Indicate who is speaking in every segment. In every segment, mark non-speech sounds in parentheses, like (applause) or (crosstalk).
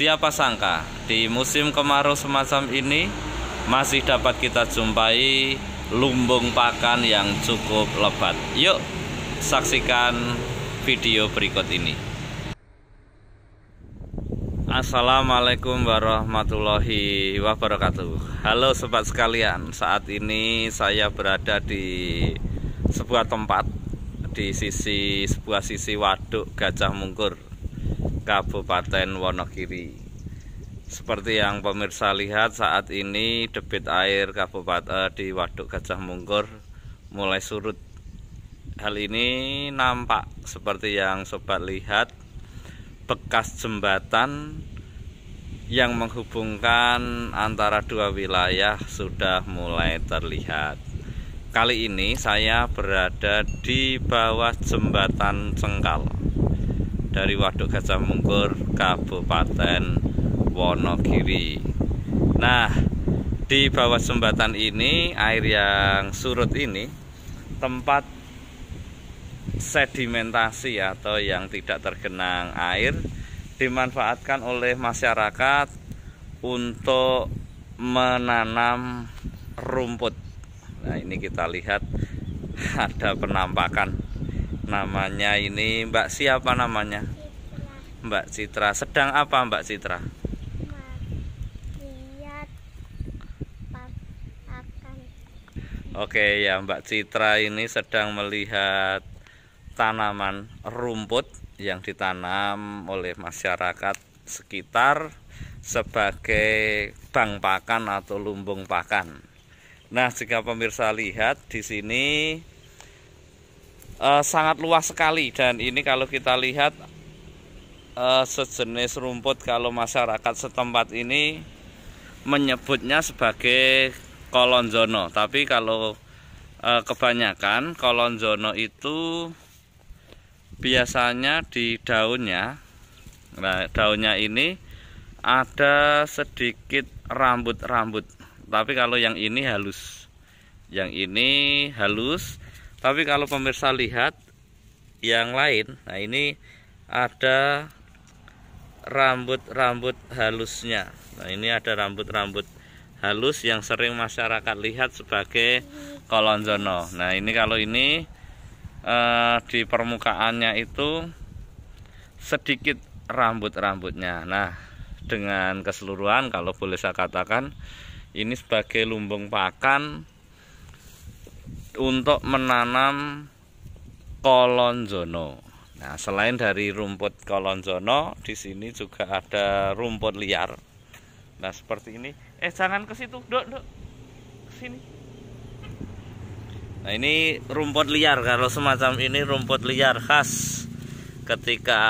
Speaker 1: Siapa sangka di musim kemarau semacam ini masih dapat kita jumpai lumbung pakan yang cukup lebat. Yuk, saksikan video berikut ini. Assalamualaikum warahmatullahi wabarakatuh. Halo sobat sekalian, saat ini saya berada di sebuah tempat di sisi sebuah sisi waduk Gajah Mungkur Kabupaten Wonogiri. Seperti yang pemirsa lihat saat ini debit air Kabupaten eh, di Waduk Gajah Mungkur mulai surut. Hal ini nampak seperti yang sobat lihat bekas jembatan yang menghubungkan antara dua wilayah sudah mulai terlihat. Kali ini saya berada di bawah jembatan Cengkal dari Waduk Gajah Mungkur Kabupaten Wonogiri nah di bawah jembatan ini air yang surut ini tempat sedimentasi atau yang tidak tergenang air dimanfaatkan oleh masyarakat untuk menanam rumput nah ini kita lihat (laughs) ada penampakan namanya ini Mbak siapa namanya Mbak Citra sedang apa Mbak Citra Oke ya Mbak Citra ini sedang melihat tanaman rumput yang ditanam oleh masyarakat sekitar sebagai bang pakan atau lumbung pakan. Nah, jika pemirsa lihat di sini uh, sangat luas sekali dan ini kalau kita lihat uh, sejenis rumput kalau masyarakat setempat ini menyebutnya sebagai kolonzono tapi kalau uh, kebanyakan kolonzono itu biasanya di daunnya nah daunnya ini ada sedikit rambut-rambut tapi kalau yang ini halus yang ini halus tapi kalau pemirsa lihat yang lain nah ini ada rambut-rambut halusnya nah ini ada rambut-rambut halus yang sering masyarakat lihat sebagai kolonjono nah ini kalau ini eh, di permukaannya itu sedikit rambut-rambutnya nah dengan keseluruhan kalau boleh saya katakan ini sebagai lumbung pakan untuk menanam kolonjono. Nah, selain dari rumput kolonjono, di sini juga ada rumput liar. Nah, seperti ini. Eh, jangan ke situ, Dok, Dok. Ke sini. Nah, ini rumput liar. Kalau semacam ini rumput liar khas ketika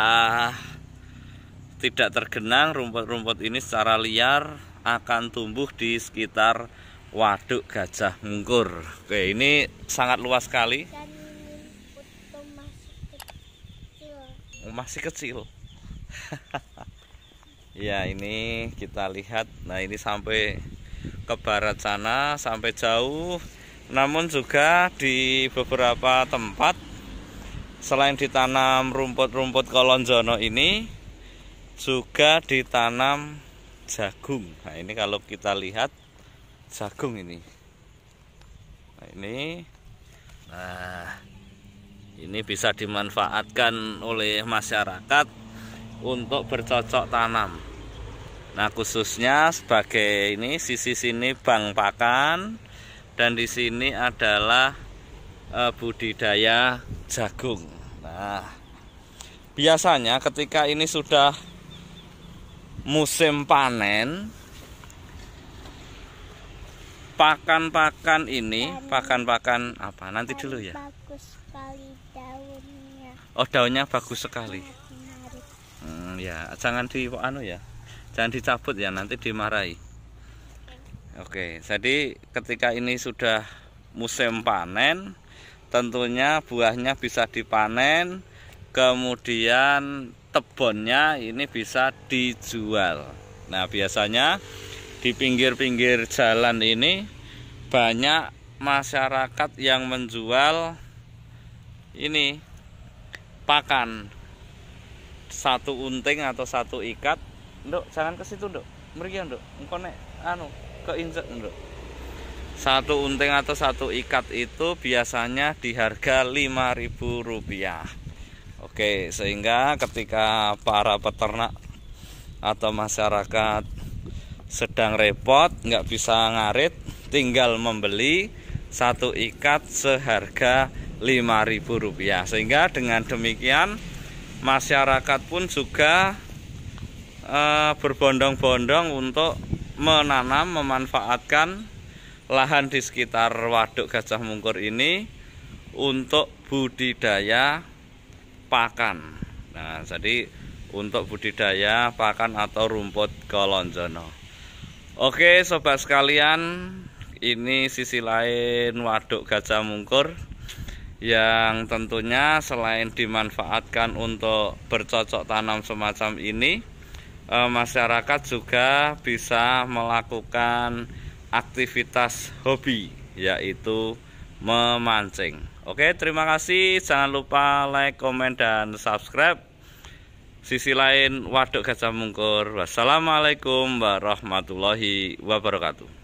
Speaker 1: tidak tergenang, rumput-rumput ini secara liar akan tumbuh di sekitar waduk gajah mungkur oke ini sangat luas sekali masih kecil oh, (laughs) ya ini kita lihat nah ini sampai ke barat sana sampai jauh namun juga di beberapa tempat selain ditanam rumput-rumput kolonjono ini juga ditanam jagung nah ini kalau kita lihat jagung ini nah, ini nah ini bisa dimanfaatkan oleh masyarakat untuk bercocok tanam nah khususnya sebagai ini sisi sini bang pakan dan di sini adalah e, budidaya jagung nah biasanya ketika ini sudah musim panen pakan-pakan ini pakan-pakan apa nanti dulu ya bagus sekali daunnya oh daunnya bagus sekali iya, hmm, ya jangan di anu ya jangan dicabut ya nanti dimarahi iya. oke jadi ketika ini sudah musim panen tentunya buahnya bisa dipanen kemudian tebonnya ini bisa dijual nah biasanya di pinggir-pinggir jalan ini banyak masyarakat yang menjual ini pakan satu unting atau satu ikat nduk jangan ke situ nduk meriah ya, nduk engko nek anu keinjek nduk satu unting atau satu ikat itu biasanya di harga Rp5.000 Oke sehingga ketika para peternak atau masyarakat sedang repot nggak bisa ngarit tinggal membeli satu ikat seharga rp rupiah. sehingga dengan demikian masyarakat pun juga e, berbondong-bondong untuk menanam memanfaatkan lahan di sekitar waduk Gajah Mungkur ini untuk budidaya pakan nah jadi untuk budidaya pakan atau rumput kolonjono Oke sobat sekalian ini sisi lain waduk gajah mungkur yang tentunya selain dimanfaatkan untuk bercocok tanam semacam ini eh, masyarakat juga bisa melakukan aktivitas hobi yaitu memancing. Oke, terima kasih. Jangan lupa like, komen, dan subscribe sisi lain Waduk Gajah Mungkur. Wassalamualaikum warahmatullahi wabarakatuh.